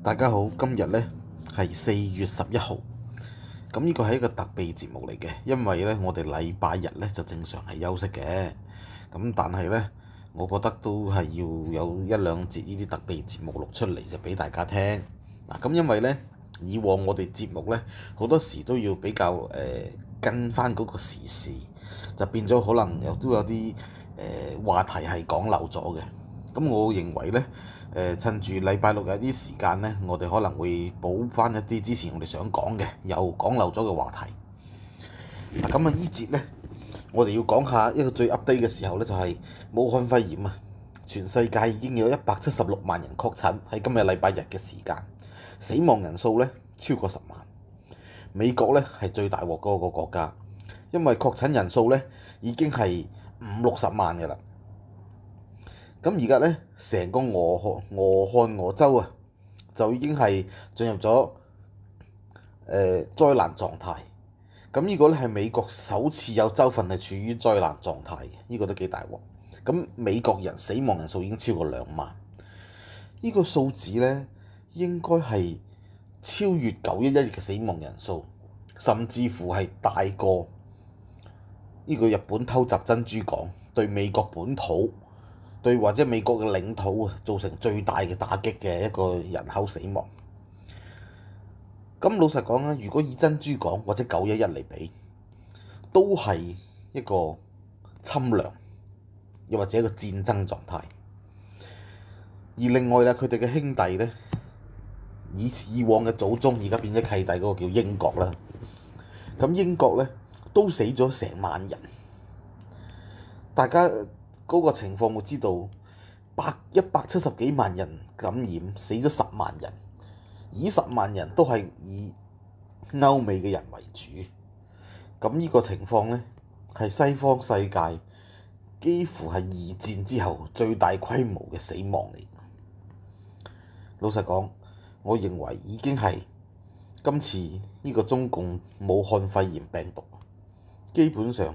大家好，今日咧係四月十一號，咁呢個係一個特別節目嚟嘅，因為咧我哋禮拜日咧就正常係休息嘅，咁但係咧，我覺得都係要有一兩節呢啲特別節目錄出嚟就俾大家聽。嗱，咁因為咧以往我哋節目咧好多時都要比較誒跟翻嗰個時事，就變咗可能又都有啲誒話題係講漏咗嘅。咁我認為咧，誒趁住禮拜六有啲時間咧，我哋可能會補翻一啲之前我哋想講嘅，又講漏咗嘅話題。嗱，咁啊呢節咧，我哋要講下一個最 update 嘅時候咧，就係武漢肺炎啊！全世界已經有一百七十六萬人確診，喺今日禮拜日嘅時間，死亡人數咧超過十萬。美國咧係最大禍嗰個國家，因為確診人數咧已經係五六十萬嘅啦。咁而家咧，成個俄漢俄漢俄州啊，就已經係進入咗誒災難狀態。咁呢個咧係美國首次有州份係處於災難狀態嘅，呢個都幾大鑊。咁美國人死亡人數已經超過兩萬，呢個數字咧應該係超越九一一嘅死亡人數，甚至乎係大過呢個日本偷襲珍珠港對美國本土。對或者美國嘅領土啊造成最大嘅打擊嘅一個人口死亡。咁老實講啊，如果以珍珠港或者九一一嚟比，都係一個侵略，又或者一個戰爭狀態。而另外啦，佢哋嘅兄弟咧，以以往嘅祖宗而家變咗契弟嗰個叫英國啦。咁英國咧都死咗成萬人，大家。嗰個情況我知道，百一百七十幾萬人感染，死咗十萬人，而十萬人都係以歐美嘅人為主。咁呢個情況呢，係西方世界幾乎係二戰之後最大規模嘅死亡嚟。老實講，我認為已經係今次呢個中共武漢肺炎病毒基本上。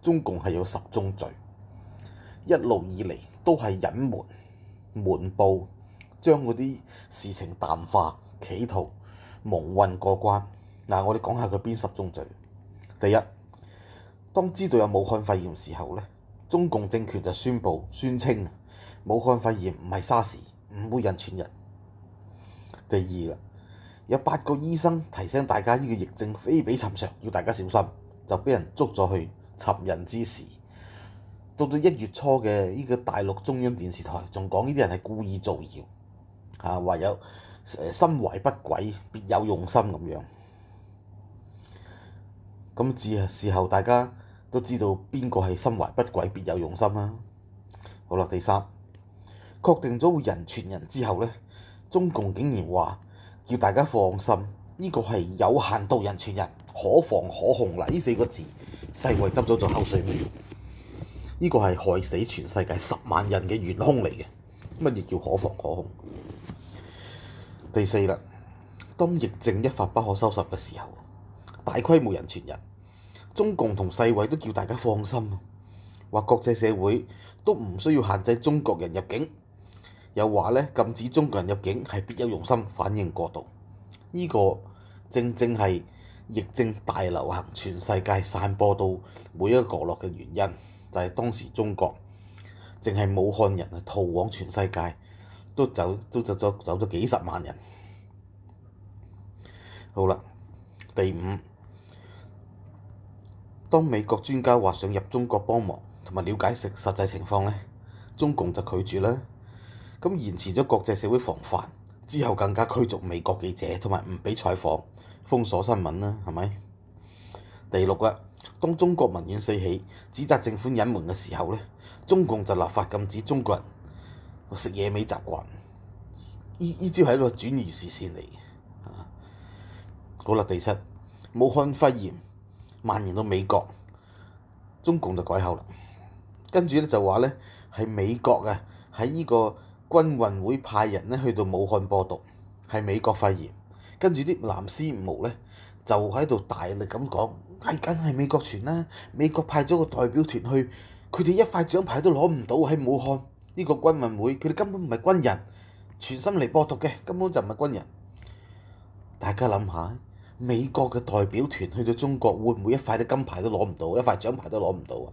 中共係有十宗罪，一路以嚟都係隱瞞、瞞報，將嗰啲事情淡化，企圖蒙混過關。嗱，我哋講下佢邊十宗罪。第一，當知道有武漢肺炎時候咧，中共政權就宣佈宣稱武漢肺炎唔係 Sars，唔會人傳人。第二啦，有八個醫生提醒大家呢個疫症非比尋常，要大家小心，就俾人捉咗去。尋人之事，到到一月初嘅呢個大陸中央電視台仲講呢啲人係故意造謠，嚇話有誒心懷不軌、別有用心咁樣。咁至事後大家都知道邊個係心懷不軌、別有用心啦。好啦，第三確定咗人傳人之後咧，中共竟然話要大家放心。呢個係有限度人傳人，可防可控啦！呢四個字，世衛執咗做口水鳥。呢個係害死全世界十萬人嘅元兇嚟嘅。乜嘢叫可防可控？第四啦，當疫症一發不可收拾嘅時候，大規模人傳人，中共同世衛都叫大家放心，話國際社會都唔需要限制中國人入境，又話咧禁止中國人入境係別有用心，反應過度。呢個正正係疫症大流行，全世界散播到每一個角落嘅原因，就係當時中國淨係武漢人啊逃往全世界，都走都走咗走咗幾十萬人。好啦，第五，當美國專家話想入中國幫忙同埋了解實實際情況咧，中共就拒絕啦，咁延遲咗國際社會防範。之後更加驅逐美國記者同埋唔俾採訪，封鎖新聞啦，係咪？第六啦，當中國民怨四起，指責政府隱瞞嘅時候咧，中共就立法禁止中國人食野味習慣。依依招係一個轉移視線嚟。好啦，第七，武漢肺炎蔓延到美國，中共就改口啦。跟住咧就話咧係美國啊喺依個。軍運會派人咧去到武漢播毒，係美國肺炎。跟住啲藍絲毛咧就喺度大力咁講，係梗係美國傳啦，美國派咗個代表團去，佢哋一塊獎牌都攞唔到喺武漢呢個軍運會，佢哋根本唔係軍人，全心嚟播毒嘅，根本就唔係軍人。大家諗下，美國嘅代表團去到中國會唔會一塊啲金牌都攞唔到，一塊獎牌都攞唔到啊？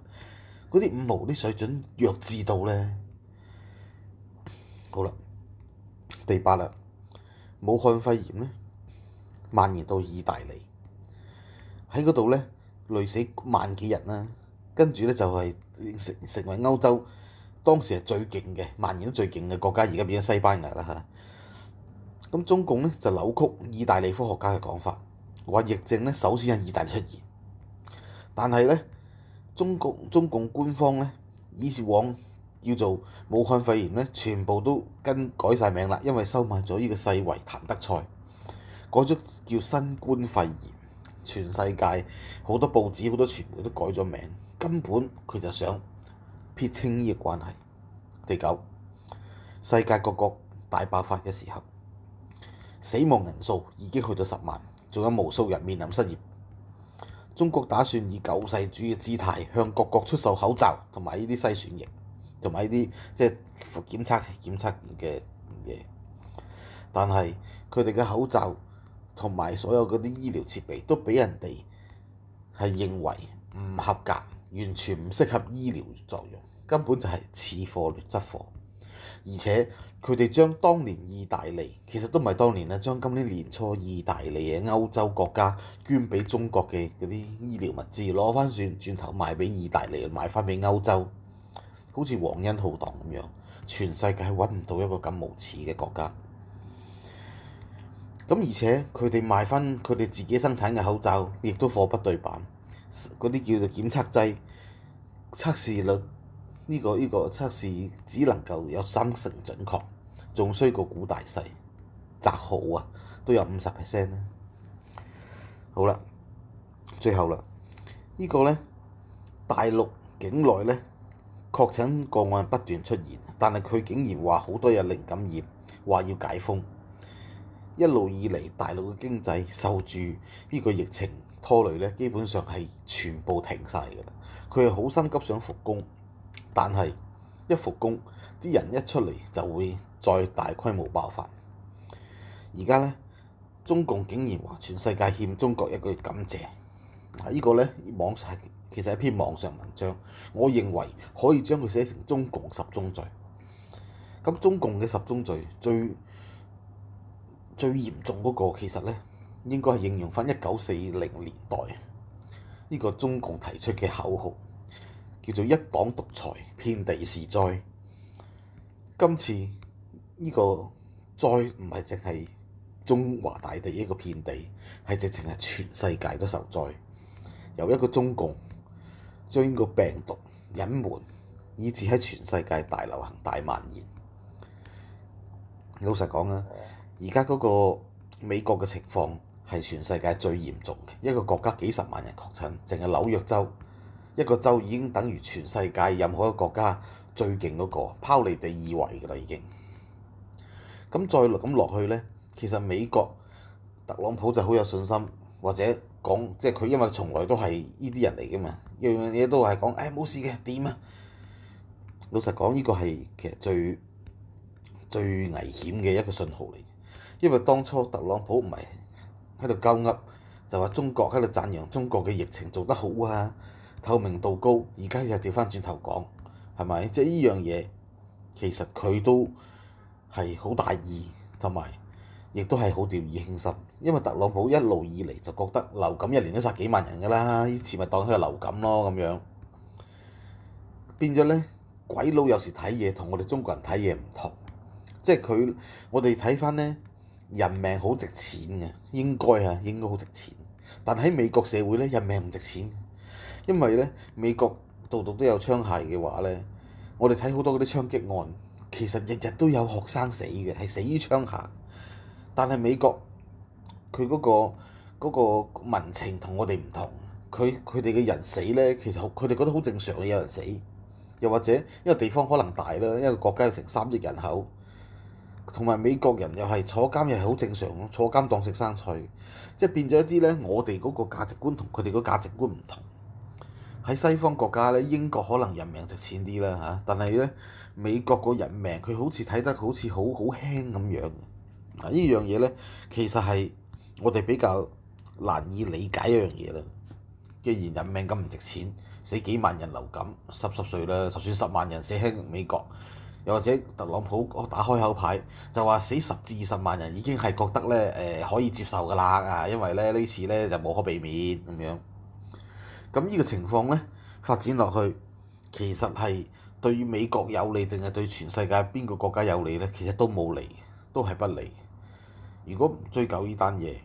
嗰啲五毛啲水準弱智到咧～好啦，第八啦，武漢肺炎咧蔓延到意大利，喺嗰度咧累死萬幾人啦，跟住咧就係成成為歐洲當時係最勁嘅蔓延得最勁嘅國家，而家變咗西班牙啦嚇。咁中共咧就扭曲意大利科學家嘅講法，話疫症咧首先係意大利出現，但係咧中共中共官方咧以是往。叫做武漢肺炎咧，全部都跟改曬名啦，因為收買咗呢個世維談德賽改咗叫新冠肺炎，全世界好多報紙、好多傳媒都改咗名，根本佢就想撇清呢個關係。第九，世界各國大爆發嘅時候，死亡人數已經去到十萬，仲有無數人面臨失業。中國打算以救世主嘅姿態向各國出售口罩同埋呢啲篩選液。同埋啲即係檢測檢測嘅嘢，但係佢哋嘅口罩同埋所有嗰啲醫療設備都俾人哋係認為唔合格，完全唔適合醫療作用，根本就係次貨劣質貨。而且佢哋將當年意大利其實都唔係當年啦，將今年年初意大利嘅歐洲國家捐俾中國嘅嗰啲醫療物資攞翻轉轉頭賣俾意大利，賣翻俾歐洲。好似黃恩浩蕩咁樣，全世界揾唔到一個咁無恥嘅國家。咁而且佢哋賣翻佢哋自己生產嘅口罩，亦都貨不對版。嗰啲叫做檢測劑，測試率呢個呢個測試只能夠有三成準確，仲衰過古大勢，砸號啊都有五十 percent 啦。好啦，最後啦，呢個咧大陸境內咧。確診個案不斷出現，但係佢竟然話好多日零感染，話要解封。一路以嚟，大陸嘅經濟受住呢個疫情拖累咧，基本上係全部停晒㗎啦。佢係好心急想復工，但係一復工，啲人一出嚟就會再大規模爆發。而家咧，中共竟然話全世界欠中國一句感謝，啊！呢個咧，網曬。其實一篇網上文章，我認為可以將佢寫成中共十宗罪。咁中共嘅十宗罪，最最嚴重嗰個其實咧，應該係應用翻一九四零年代呢個中共提出嘅口號，叫做一黨獨裁，遍地是災。今次呢個災唔係淨係中華大地一個遍地，係直情係全世界都受災。由一個中共。將個病毒隱瞞，以致喺全世界大流行、大蔓延。老實講啊，而家嗰個美國嘅情況係全世界最嚴重嘅，一個國家幾十萬人確診，淨係紐約州一個州已經等於全世界任何一個國家最勁嗰個，拋離第二位噶啦已經。咁再咁落去呢，其實美國特朗普就好有信心，或者。講即係佢，因為從來都係呢啲人嚟嘅嘛，樣樣嘢都係講，誒冇事嘅，點啊？老實講，呢個係其實最最危險嘅一個信號嚟嘅，因為當初特朗普唔係喺度鳩噏，就話中國喺度讚揚中國嘅疫情做得好啊，透明度高，而家又調翻轉頭講，係咪？即係呢樣嘢，其實佢都係好大意同埋。亦都係好掉以輕心，因為特朗普一路以嚟就覺得流感一年都殺幾萬人㗎啦，呢次咪當佢係流感咯咁樣。變咗咧，鬼佬有時睇嘢同我哋中國人睇嘢唔同，即係佢我哋睇翻咧，人命好值錢嘅，應該啊應該好值錢。但喺美國社會咧，人命唔值錢，因為咧美國度度都有槍械嘅話咧，我哋睇好多嗰啲槍擊案，其實日日都有學生死嘅，係死於槍下。但係美國佢嗰個嗰個民情同我哋唔同，佢佢哋嘅人死咧，其實佢哋覺得好正常嘅有人死，又或者因為地方可能大啦，一個國家成三億人口，同埋美國人又係坐監又係好正常，坐監當食生菜，即係變咗一啲咧。我哋嗰個價值觀同佢哋個價值觀唔同。喺西方國家咧，英國可能人命值錢啲啦嚇，但係咧美國個人命佢好似睇得好似好好輕咁樣。呢依樣嘢咧，其實係我哋比較難以理解一樣嘢啦。既然人命咁唔值錢，死幾萬人流感，十十歲啦，就算十萬人死喺美國，又或者特朗普打開口牌就話死十至二十萬人已經係覺得咧誒可以接受㗎啦啊！因為咧呢次咧就無可避免咁樣。咁呢個情況咧發展落去，其實係對美國有利定係對全世界邊個國家有利咧？其實都冇利，都係不利。如果唔追究呢單嘢，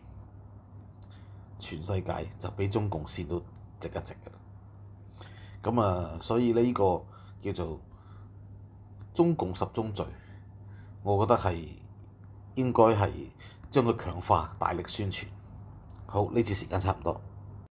全世界就俾中共蝕到值一值嘅啦。咁啊，所以呢個叫做中共十宗罪，我覺得係應該係將佢強化、大力宣傳。好，呢次時間差唔多。